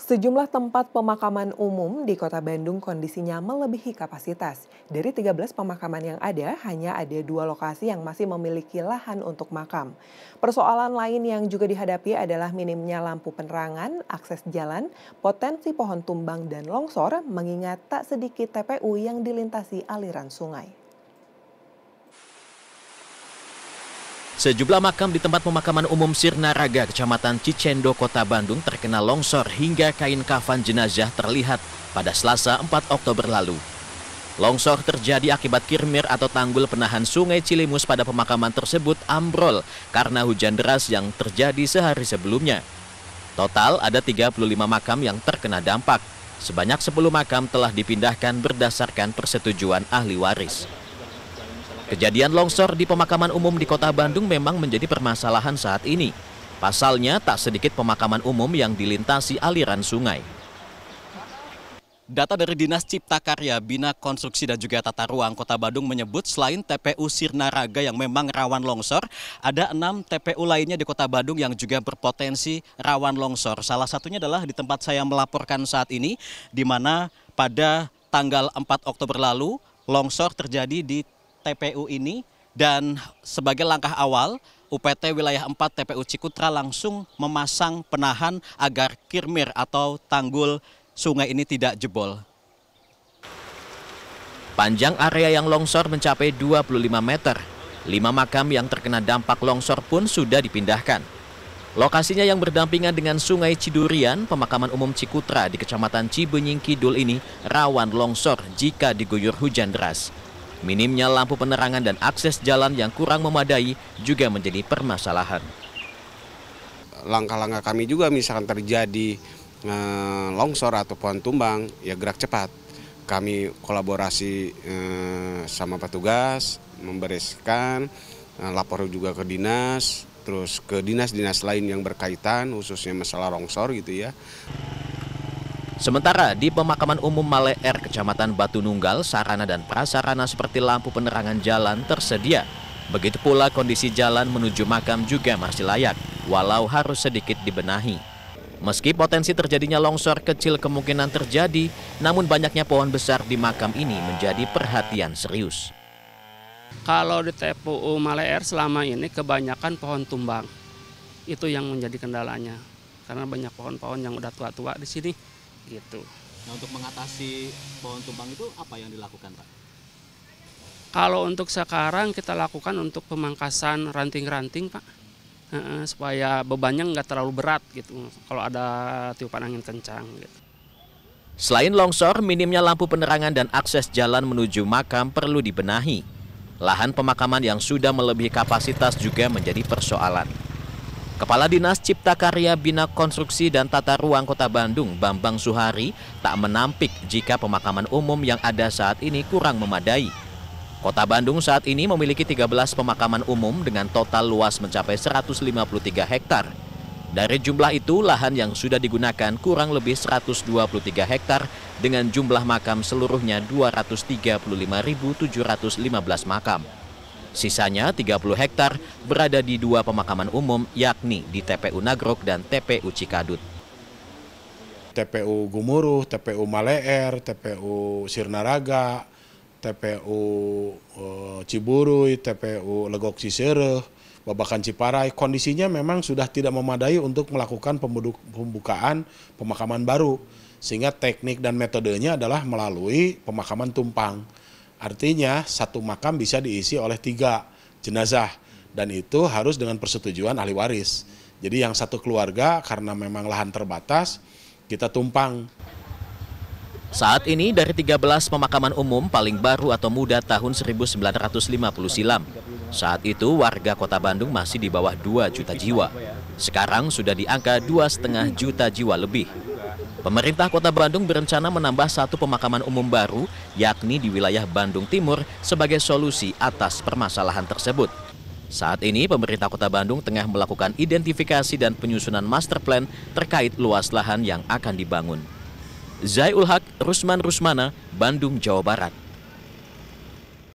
Sejumlah tempat pemakaman umum di kota Bandung kondisinya melebihi kapasitas. Dari 13 pemakaman yang ada, hanya ada dua lokasi yang masih memiliki lahan untuk makam. Persoalan lain yang juga dihadapi adalah minimnya lampu penerangan, akses jalan, potensi pohon tumbang dan longsor, mengingat tak sedikit TPU yang dilintasi aliran sungai. Sejumlah makam di tempat pemakaman umum Sirnaraga, Kecamatan Cicendo, Kota Bandung terkena longsor hingga kain kafan jenazah terlihat pada Selasa 4 Oktober lalu. Longsor terjadi akibat kirmir atau tanggul penahan sungai Cilimus pada pemakaman tersebut ambrol karena hujan deras yang terjadi sehari sebelumnya. Total ada 35 makam yang terkena dampak. Sebanyak 10 makam telah dipindahkan berdasarkan persetujuan ahli waris. Kejadian longsor di pemakaman umum di kota Bandung memang menjadi permasalahan saat ini. Pasalnya, tak sedikit pemakaman umum yang dilintasi aliran sungai. Data dari Dinas Cipta Karya, Bina Konstruksi dan juga Tata Ruang Kota Bandung menyebut selain TPU Sirnaraga yang memang rawan longsor, ada enam TPU lainnya di Kota Bandung yang juga berpotensi rawan longsor. Salah satunya adalah di tempat saya melaporkan saat ini, di mana pada tanggal 4 Oktober lalu longsor terjadi di TPU ini dan sebagai langkah awal UPT wilayah 4 TPU Cikutra langsung memasang penahan agar kirmir atau tanggul sungai ini tidak jebol. Panjang area yang longsor mencapai 25 meter. Lima makam yang terkena dampak longsor pun sudah dipindahkan. Lokasinya yang berdampingan dengan Sungai Cidurian, pemakaman umum Cikutra di Kecamatan Cibenying Kidul ini rawan longsor jika diguyur hujan deras. Minimnya lampu penerangan dan akses jalan yang kurang memadai juga menjadi permasalahan. Langkah-langkah kami juga misalkan terjadi eh, longsor atau pohon tumbang, ya gerak cepat. Kami kolaborasi eh, sama petugas, membereskan, eh, lapor juga ke dinas, terus ke dinas-dinas lain yang berkaitan, khususnya masalah longsor gitu ya. Sementara di pemakaman umum Maleer, Kecamatan Batu Nunggal, sarana dan prasarana seperti lampu penerangan jalan tersedia. Begitu pula kondisi jalan menuju makam juga masih layak, walau harus sedikit dibenahi. Meski potensi terjadinya longsor kecil kemungkinan terjadi, namun banyaknya pohon besar di makam ini menjadi perhatian serius. Kalau di TPU Maleer selama ini kebanyakan pohon tumbang. Itu yang menjadi kendalanya. Karena banyak pohon-pohon yang udah tua-tua di sini gitu. Nah untuk mengatasi pohon tumbang itu apa yang dilakukan Pak? Kalau untuk sekarang kita lakukan untuk pemangkasan ranting-ranting Pak uh, supaya bebannya nggak terlalu berat gitu kalau ada tiupan angin kencang gitu. Selain longsor, minimnya lampu penerangan dan akses jalan menuju makam perlu dibenahi. Lahan pemakaman yang sudah melebihi kapasitas juga menjadi persoalan. Kepala Dinas Cipta Karya Bina Konstruksi dan Tata Ruang Kota Bandung, Bambang Suhari, tak menampik jika pemakaman umum yang ada saat ini kurang memadai. Kota Bandung saat ini memiliki 13 pemakaman umum dengan total luas mencapai 153 hektar. Dari jumlah itu, lahan yang sudah digunakan kurang lebih 123 hektar dengan jumlah makam seluruhnya 235.715 makam. Sisanya 30 hektar berada di dua pemakaman umum yakni di TPU Nagrok dan TPU Cikadut. TPU Gumuruh, TPU Maleer, TPU Sirnaraga, TPU eh, Ciburui, TPU Legok Cisereh, Babakan Ciparai. Kondisinya memang sudah tidak memadai untuk melakukan pembukaan pemakaman baru. Sehingga teknik dan metodenya adalah melalui pemakaman tumpang. Artinya satu makam bisa diisi oleh tiga jenazah dan itu harus dengan persetujuan ahli waris. Jadi yang satu keluarga karena memang lahan terbatas kita tumpang. Saat ini dari 13 pemakaman umum paling baru atau muda tahun 1950 silam. Saat itu warga kota Bandung masih di bawah 2 juta jiwa. Sekarang sudah di angka 2,5 juta jiwa lebih. Pemerintah Kota Bandung berencana menambah satu pemakaman umum baru, yakni di wilayah Bandung Timur, sebagai solusi atas permasalahan tersebut. Saat ini, pemerintah Kota Bandung tengah melakukan identifikasi dan penyusunan master plan terkait luas lahan yang akan dibangun. Zai Ulhak, Rusman Rusmana, Bandung, Jawa Barat.